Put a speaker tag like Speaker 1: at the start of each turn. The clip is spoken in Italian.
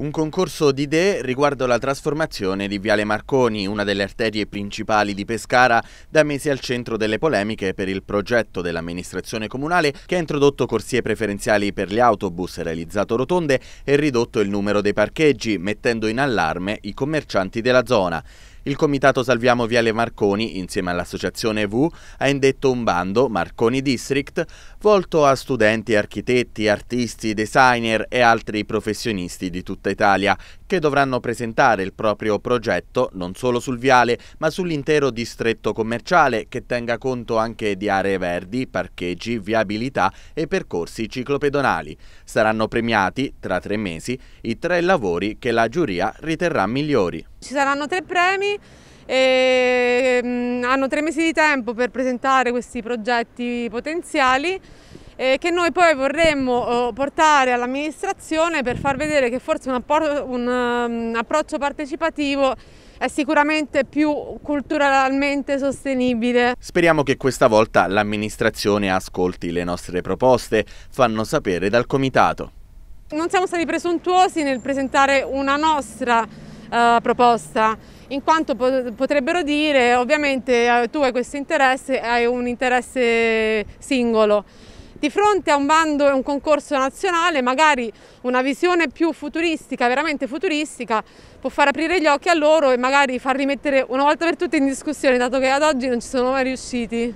Speaker 1: Un concorso di idee riguardo la trasformazione di Viale Marconi, una delle arterie principali di Pescara, da mesi al centro delle polemiche per il progetto dell'amministrazione comunale che ha introdotto corsie preferenziali per gli autobus, realizzato rotonde e ridotto il numero dei parcheggi, mettendo in allarme i commercianti della zona. Il comitato Salviamo Viale Marconi, insieme all'associazione VU, ha indetto un bando, Marconi District, volto a studenti, architetti, artisti, designer e altri professionisti di tutta Italia, che dovranno presentare il proprio progetto non solo sul viale, ma sull'intero distretto commerciale, che tenga conto anche di aree verdi, parcheggi, viabilità e percorsi ciclopedonali. Saranno premiati, tra tre mesi, i tre lavori che la giuria riterrà migliori.
Speaker 2: Ci saranno tre premi e mm, hanno tre mesi di tempo per presentare questi progetti potenziali che noi poi vorremmo eh, portare all'amministrazione per far vedere che forse un, un mm, approccio partecipativo è sicuramente più culturalmente sostenibile.
Speaker 1: Speriamo che questa volta l'amministrazione ascolti le nostre proposte, fanno sapere dal comitato.
Speaker 2: Non siamo stati presuntuosi nel presentare una nostra eh, proposta, in quanto potrebbero dire ovviamente eh, tu hai questo interesse, hai un interesse singolo. Di fronte a un bando e un concorso nazionale, magari una visione più futuristica, veramente futuristica, può far aprire gli occhi a loro e magari farli mettere una volta per tutte in discussione, dato che ad oggi non ci sono mai riusciti.